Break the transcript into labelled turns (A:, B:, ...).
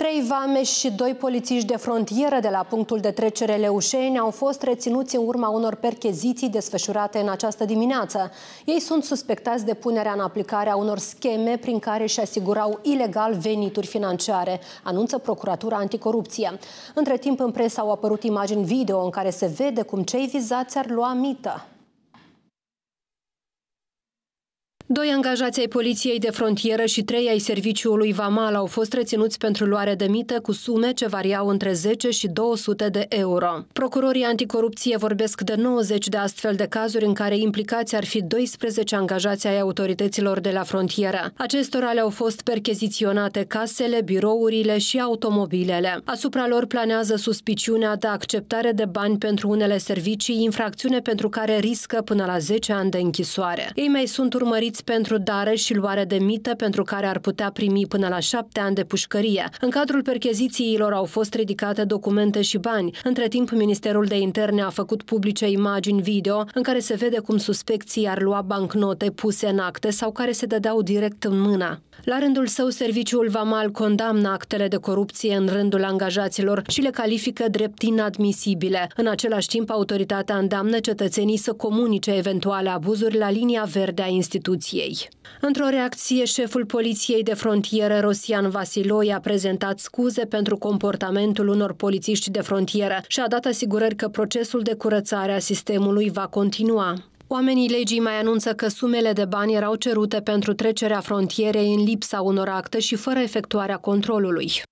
A: Trei vame și doi polițiști de frontieră de la punctul de trecere Leușeni au fost reținuți în urma unor percheziții desfășurate în această dimineață. Ei sunt suspectați de punerea în aplicare a unor scheme prin care își asigurau ilegal venituri financiare, anunță Procuratura Anticorupție. Între timp, în presă au apărut imagini video în care se vede cum cei vizați ar lua mită. Doi angajați ai Poliției de Frontieră și trei ai Serviciului Vamal au fost reținuți pentru luare de mită cu sume ce variau între 10 și 200 de euro. Procurorii anticorupție vorbesc de 90 de astfel de cazuri în care implicați ar fi 12 angajați ai autorităților de la frontieră. Acestora le-au fost percheziționate casele, birourile și automobilele. Asupra lor planează suspiciunea de acceptare de bani pentru unele servicii, infracțiune pentru care riscă până la 10 ani de închisoare. Ei mai sunt urmăriți condamnați pentru dare și luare de mită pentru care ar putea primi până la șapte ani de pușcărie. În cadrul perchezițiilor au fost ridicate documente și bani. Între timp, Ministerul de Interne a făcut publice imagini video în care se vede cum suspecții ar lua bancnote puse în acte sau care se dădeau direct în mână. La rândul său, serviciul Vamal condamnă actele de corupție în rândul angajaților și le califică drept inadmisibile. În același timp, autoritatea îndeamnă cetățenii să comunice eventuale abuzuri la linia verde a instituției. Rusiei. Într-o reacție, șeful Poliției de Frontieră, Rosian Vasiloi, a prezentat scuze pentru comportamentul unor polițiști de frontieră și a dat asigurări că procesul de curățare a sistemului va continua. Oamenii legii mai anunță că sumele de bani erau cerute pentru trecerea frontierei în lipsa unor acte și fără efectuarea controlului.